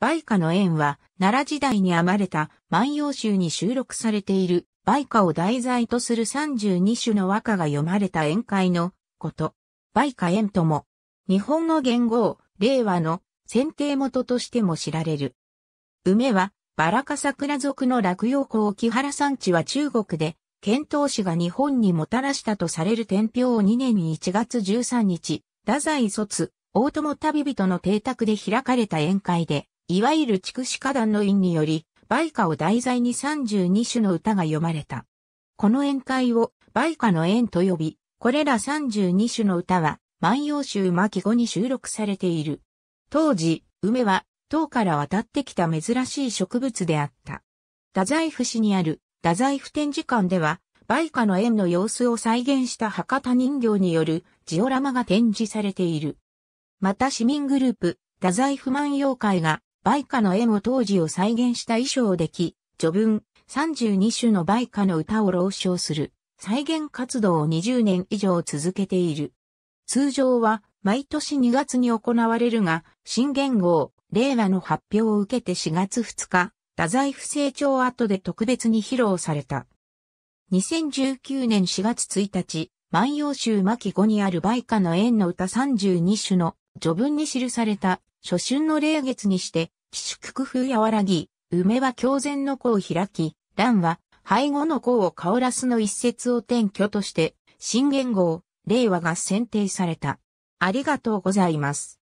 梅花の縁は、奈良時代に編まれた万葉集に収録されている梅花を題材とする32種の和歌が読まれた宴会のこと。梅花縁とも、日本の言語、令和の選定元としても知られる。梅は、バラカ桜族の落葉湖木原産地は中国で、遣唐使が日本にもたらしたとされる天平を2年に1月13日、太宰卒、大友旅人の邸宅で開かれた宴会で、いわゆる筑紫花壇の院により、梅花を題材に32種の歌が読まれた。この宴会を梅花の宴と呼び、これら32種の歌は、万葉集巻後に収録されている。当時、梅は、唐から渡ってきた珍しい植物であった。太宰府市にある太宰府展示館では、梅花の縁の様子を再現した博多人形によるジオラマが展示されている。また市民グループ、太宰府万葉会が梅花の絵も当時を再現した衣装をでき、序文、32種の梅花の歌を朗唱する、再現活動を20年以上続けている。通常は、毎年2月に行われるが、新元号、令和の発表を受けて4月2日、太宰府成長後で特別に披露された。2019年4月1日、万葉集巻後にある梅花の縁の歌32種の序文に記された初春の霊月にして寄宿風和らぎ、梅は狂前の子を開き、蘭は背後の子を香らすの一節を転居として、新元号、令和が選定された。ありがとうございます。